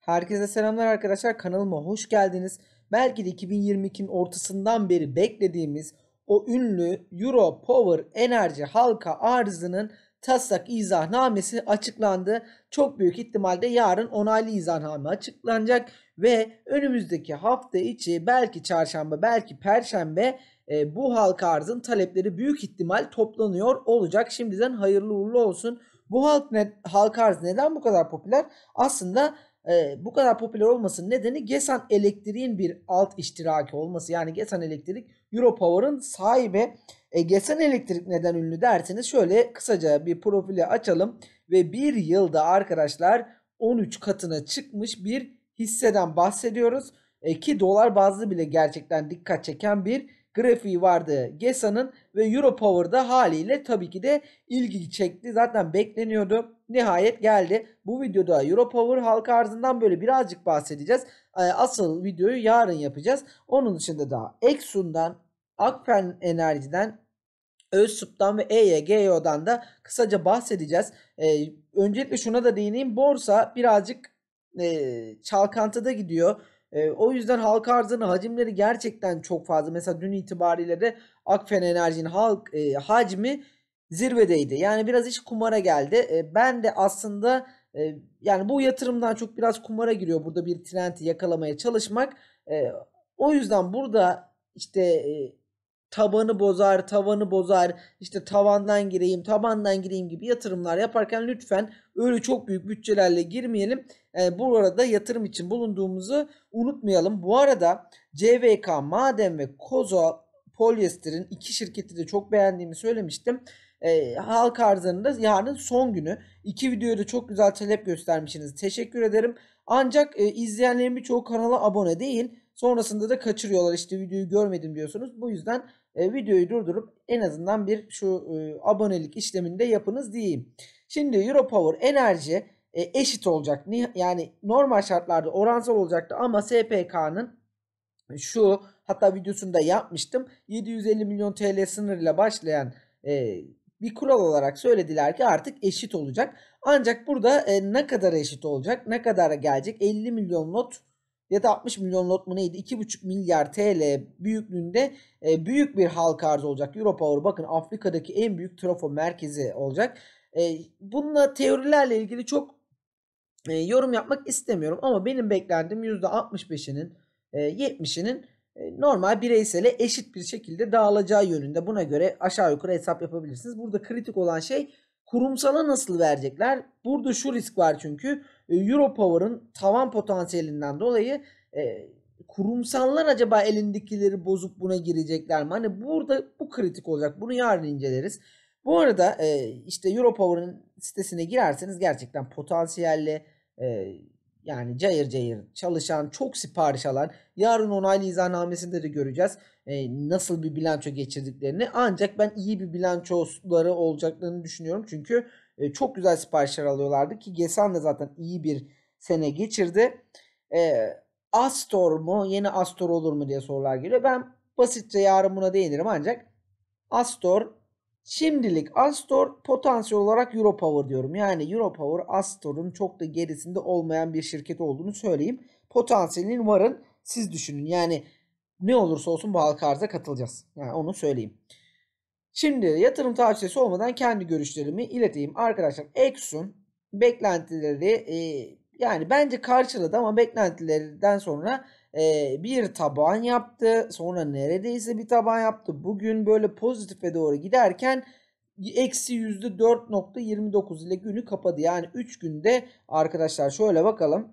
Herkese selamlar arkadaşlar kanalıma hoş geldiniz. Belki de 2022'nin ortasından beri beklediğimiz o ünlü Euro Power Enerji halka arzının taslak izahnamesi açıklandı. Çok büyük ihtimalle yarın onaylı izahname açıklanacak ve önümüzdeki hafta içi belki çarşamba belki perşembe e, bu halka arzın talepleri büyük ihtimal toplanıyor olacak. Şimdiden hayırlı uğurlu olsun. Bu halk ne, halka arz neden bu kadar popüler? Aslında e, bu kadar popüler olmasının nedeni Gesan Elektrik'in bir alt iştiraki olması. Yani Gesan Elektrik Europower'ın sahibi. E, Gesan Elektrik neden ünlü derseniz şöyle kısaca bir profili açalım ve bir yılda arkadaşlar 13 katına çıkmış bir hisseden bahsediyoruz. E, ki dolar bazlı bile gerçekten dikkat çeken bir grafiği vardı GESA'nın ve Europower'da haliyle tabii ki de ilgi çekti. Zaten bekleniyordu. Nihayet geldi. Bu videoda Europower halka arzından böyle birazcık bahsedeceğiz. Ee, asıl videoyu yarın yapacağız. Onun dışında da Exxon'dan, Akfen Enerji'den, Özsup'tan ve EYGO'dan da kısaca bahsedeceğiz. Ee, öncelikle şuna da değineyim. Borsa birazcık e, çalkantıda gidiyor. E, o yüzden halk arzının hacimleri gerçekten çok fazla. Mesela dün itibariyle de Akfen Enerji'nin halk e, hacmi zirvedeydi. Yani biraz iş kumara geldi. E, ben de aslında e, yani bu yatırımdan çok biraz kumara giriyor burada bir trendi yakalamaya çalışmak. E, o yüzden burada işte e, tabanı bozar, tavanı bozar, işte tavandan gireyim, tabandan gireyim gibi yatırımlar yaparken lütfen öyle çok büyük bütçelerle girmeyelim. E, bu arada yatırım için bulunduğumuzu unutmayalım. Bu arada CVK, Maden ve Kozo Polyester'in iki şirketi de çok beğendiğimi söylemiştim. E, halk arzlarında yarın son günü. iki videoya da çok güzel talep göstermişsiniz. Teşekkür ederim. Ancak e, izleyenlerin birçoğu kanala abone değil. Sonrasında da kaçırıyorlar işte videoyu görmedim diyorsunuz. Bu yüzden e, videoyu durdurup en azından bir şu e, abonelik işleminde yapınız diyeyim. Şimdi Europower enerji e, eşit olacak. Yani normal şartlarda oransal olacaktı ama SPK'nın şu hatta videosunu da yapmıştım. 750 milyon TL sınırıyla başlayan e, bir kural olarak söylediler ki artık eşit olacak. Ancak burada e, ne kadar eşit olacak, ne kadara gelecek? 50 milyon lot ya da 60 milyon lot mu neydi? 2,5 milyar TL büyüklüğünde e, büyük bir halk arz olacak. Europower bakın Afrika'daki en büyük trafo merkezi olacak. E, bununla teorilerle ilgili çok e, yorum yapmak istemiyorum ama benim beklentim %65'inin e, 70'inin e, normal bireysele eşit bir şekilde dağılacağı yönünde. Buna göre aşağı yukarı hesap yapabilirsiniz. Burada kritik olan şey kurumsala nasıl verecekler? Burada şu risk var çünkü e, Europower'ın tavan potansiyelinden dolayı e, kurumsallar acaba elindekileri bozup buna girecekler mi? Hani burada bu kritik olacak. Bunu yarın inceleriz. Bu arada e, işte Europower'ın sitesine girerseniz gerçekten potansiyelli e, yani cayır cayır çalışan, çok sipariş alan, yarın onaylı izahnamesinde de göreceğiz e, nasıl bir bilanço geçirdiklerini. Ancak ben iyi bir bilançoları olacaklarını düşünüyorum. Çünkü e, çok güzel siparişler alıyorlardı ki Gesan da zaten iyi bir sene geçirdi. E, Astor mu yeni Astor olur mu diye sorular geliyor. Ben basitçe yarın buna değinirim ancak Astor şimdilik Astor potansiyel olarak Europower diyorum. Yani Europower Astor'un çok da gerisinde olmayan bir şirket olduğunu söyleyeyim. Potansiyelin varın siz düşünün. Yani ne olursa olsun bu halka arıza katılacağız. Yani onu söyleyeyim. Şimdi yatırım tavsiyesi olmadan kendi görüşlerimi ileteyim. Arkadaşlar Exxon beklentileri e, yani bence karşıladı ama beklentilerden sonra e, bir taban yaptı. Sonra neredeyse bir taban yaptı. Bugün böyle pozitife doğru giderken eksi yüzde %4.29 ile günü kapadı. Yani 3 günde arkadaşlar şöyle bakalım.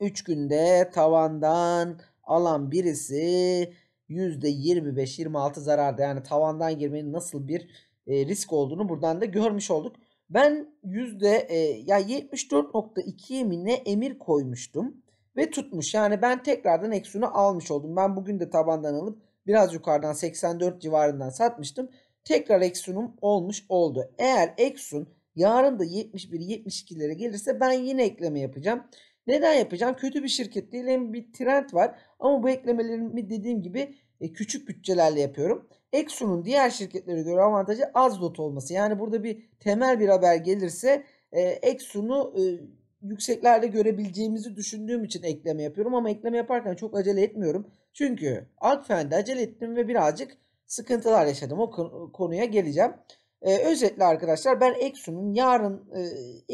3 günde tavandan alan birisi %25-26 zararda. Yani tavandan girmenin nasıl bir e, risk olduğunu buradan da görmüş olduk. Ben yüzde e, ya 74.2 mi emir koymuştum ve tutmuş. Yani ben tekrardan eksunu almış oldum. Ben bugün de tabandan alıp biraz yukarıdan 84 civarından satmıştım. Tekrar eksunum olmuş oldu. Eğer eksun yarın da 71-72'lere gelirse ben yine ekleme yapacağım. Neden yapacağım? Kötü bir şirket değil hem bir trend var. Ama bu eklemelerimi dediğim gibi e, küçük bütçelerle yapıyorum. Exxon'un diğer şirketlere göre avantajı az dot olması. Yani burada bir temel bir haber gelirse e, Exxon'u e, yükseklerde görebileceğimizi düşündüğüm için ekleme yapıyorum. Ama ekleme yaparken çok acele etmiyorum. Çünkü Akfen'de acele ettim ve birazcık sıkıntılar yaşadım. O konuya geleceğim. E, özetle arkadaşlar ben Exxon'un yarın e,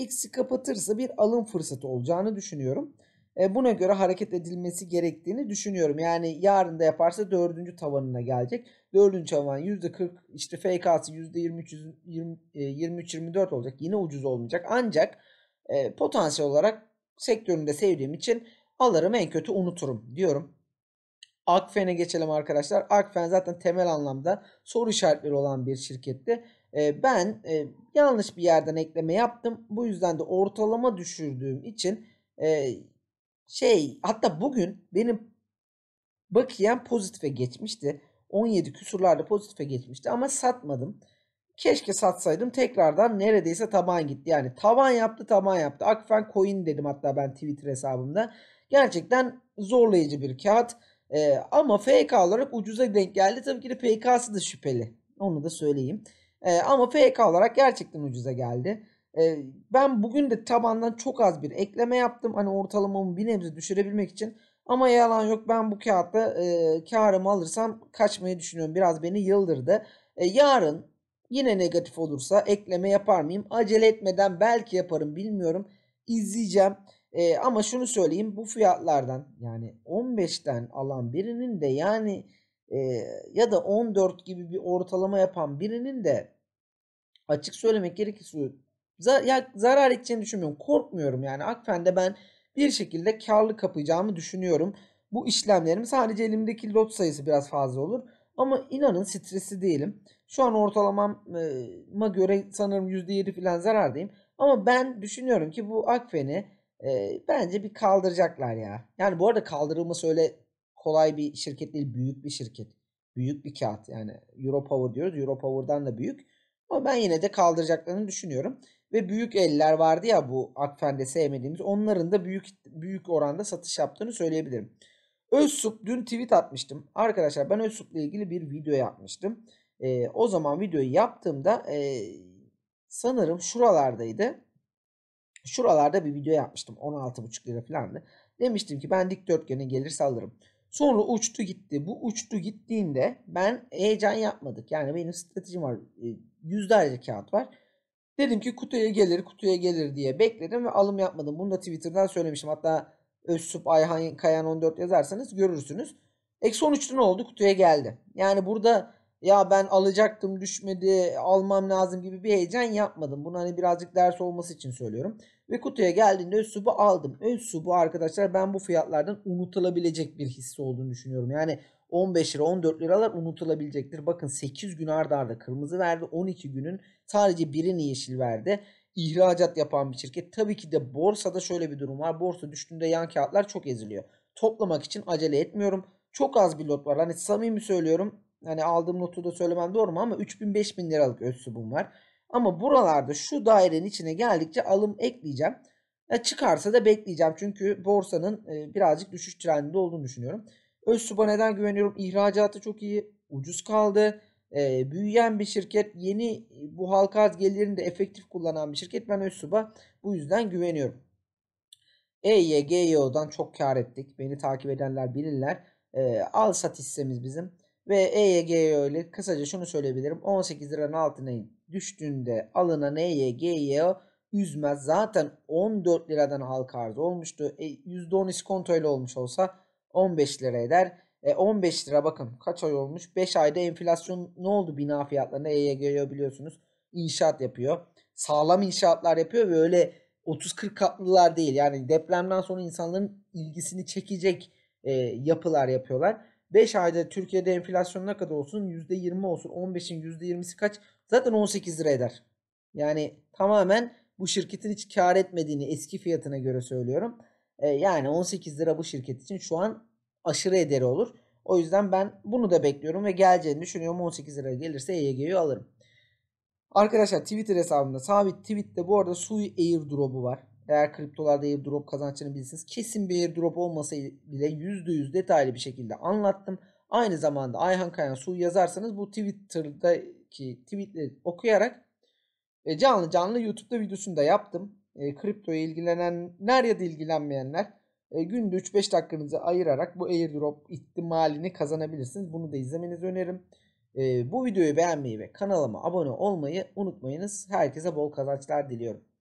eksi kapatırsa bir alım fırsatı olacağını düşünüyorum. E, buna göre hareket edilmesi gerektiğini düşünüyorum. Yani yarın da yaparsa dördüncü tavanına gelecek. Dördüncü tavan %40 işte FK'sı %23-24 e, olacak. Yine ucuz olmayacak. Ancak e, potansiyel olarak sektöründe sevdiğim için alırım en kötü unuturum diyorum. Akfen'e geçelim arkadaşlar. Akfen zaten temel anlamda soru işaretleri olan bir şirketti. Ee, ben e, yanlış bir yerden ekleme yaptım. Bu yüzden de ortalama düşürdüğüm için e, şey hatta bugün benim bakiyen pozitife geçmişti. 17 küsurlarla pozitife geçmişti ama satmadım. Keşke satsaydım tekrardan neredeyse taban gitti. Yani taban yaptı taban yaptı. Akfen coin dedim hatta ben Twitter hesabımda. Gerçekten zorlayıcı bir kağıt. Ee, ama FK olarak ucuza denk geldi. Tabii ki de PK'sı da şüpheli. Onu da söyleyeyim. E, ama FK olarak gerçekten ucuza geldi. E, ben bugün de tabandan çok az bir ekleme yaptım. Hani ortalamamı bir nebze düşürebilmek için. Ama yalan yok ben bu kağıtta e, karımı alırsam kaçmayı düşünüyorum. Biraz beni yıldırdı. E, yarın yine negatif olursa ekleme yapar mıyım? Acele etmeden belki yaparım bilmiyorum. İzleyeceğim. E, ama şunu söyleyeyim bu fiyatlardan yani 15'ten alan birinin de yani e, ya da 14 gibi bir ortalama yapan birinin de açık söylemek gerekirse zar ya zarar edeceğini düşünmüyorum. Korkmuyorum yani. Akfen'de ben bir şekilde karlı kapacağımı düşünüyorum. Bu işlemlerim sadece elimdeki lot sayısı biraz fazla olur. Ama inanın stresi değilim. Şu an ortalamama göre sanırım %7 falan zarardayım. Ama ben düşünüyorum ki bu Akfen'i e, bence bir kaldıracaklar ya. Yani bu arada kaldırılması öyle kolay bir şirket değil. Büyük bir şirket. Büyük bir kağıt. Yani Europower diyoruz. Europower'dan da büyük. Ama ben yine de kaldıracaklarını düşünüyorum. Ve büyük eller vardı ya bu Akfen'de sevmediğimiz. Onların da büyük büyük oranda satış yaptığını söyleyebilirim. Özsup dün tweet atmıştım. Arkadaşlar ben Özsup'la ilgili bir video yapmıştım. E, o zaman videoyu yaptığımda e, sanırım şuralardaydı. Şuralarda bir video yapmıştım. 16,5 lira falandı. Demiştim ki ben dikdörtgeni gelir alırım. Sonra uçtu gitti. Bu uçtu gittiğinde ben heyecan yapmadık. Yani benim stratejim var. E, yüzlerce kağıt var. Dedim ki kutuya gelir kutuya gelir diye bekledim ve alım yapmadım. Bunu da Twitter'dan söylemişim. Hatta Özsup Ayhan Kayan 14 yazarsanız görürsünüz. Eksi 13'te ne oldu? Kutuya geldi. Yani burada ya ben alacaktım düşmedi almam lazım gibi bir heyecan yapmadım. Bunu hani birazcık ders olması için söylüyorum. Ve kutuya geldiğinde Ösubu aldım. Ösubu arkadaşlar ben bu fiyatlardan unutulabilecek bir hisse olduğunu düşünüyorum. Yani 15 lira 14 liralar unutulabilecektir. Bakın 8 gün arda arda kırmızı verdi. 12 günün sadece birini yeşil verdi. İhracat yapan bir şirket. Tabii ki de borsada şöyle bir durum var. Borsa düştüğünde yan kağıtlar çok eziliyor. Toplamak için acele etmiyorum. Çok az bir lot var. Hani samimi söylüyorum Hani aldığım notu da söylemem doğru mu ama 3000-5000 liralık ölçüsübüm var. Ama buralarda şu dairenin içine geldikçe alım ekleyeceğim. Ya e, çıkarsa da bekleyeceğim. Çünkü borsanın e, birazcık düşüş trendinde olduğunu düşünüyorum. Öz suba neden güveniyorum? İhracatı çok iyi. Ucuz kaldı. E, büyüyen bir şirket. Yeni e, bu halka az gelirini de efektif kullanan bir şirket. Ben öz suba bu yüzden güveniyorum. EYGYO'dan çok kar ettik. Beni takip edenler bilirler. E, al sat hissemiz bizim. Ve EYG'ye öyle kısaca şunu söyleyebilirim. 18 liranın altına düştüğünde alınan EYG'ye üzmez. Zaten 14 liradan halka arz olmuştu. E, %10 iskontoyla olmuş olsa 15 lira eder. E, 15 lira bakın kaç ay olmuş? 5 ayda enflasyon ne oldu bina fiyatlarına? EYG'ye biliyorsunuz inşaat yapıyor. Sağlam inşaatlar yapıyor ve öyle 30-40 katlılar değil. Yani depremden sonra insanların ilgisini çekecek e, yapılar yapıyorlar. 5 ayda Türkiye'de enflasyon ne kadar olsun? %20 olsun. 15'in %20'si kaç? Zaten 18 lira eder. Yani tamamen bu şirketin hiç kar etmediğini eski fiyatına göre söylüyorum. E, yani 18 lira bu şirket için şu an aşırı ederi olur. O yüzden ben bunu da bekliyorum ve geleceğini düşünüyorum. 18 lira gelirse EYG'yi alırım. Arkadaşlar Twitter hesabımda sabit tweette bu arada Sui Airdrop'u var. Eğer kriptolarda airdrop kazançlarını bilirsiniz. Kesin bir airdrop olmasa bile %100 detaylı bir şekilde anlattım. Aynı zamanda Ayhan Kayan Su yazarsanız bu Twitter'daki tweetleri okuyarak e, canlı canlı YouTube'da videosunu da yaptım. E, kriptoya ilgilenenler ya da ilgilenmeyenler e, günde 3-5 dakikanızı ayırarak bu airdrop ihtimalini kazanabilirsiniz. Bunu da izlemenizi öneririm. E, bu videoyu beğenmeyi ve kanalıma abone olmayı unutmayınız. Herkese bol kazançlar diliyorum.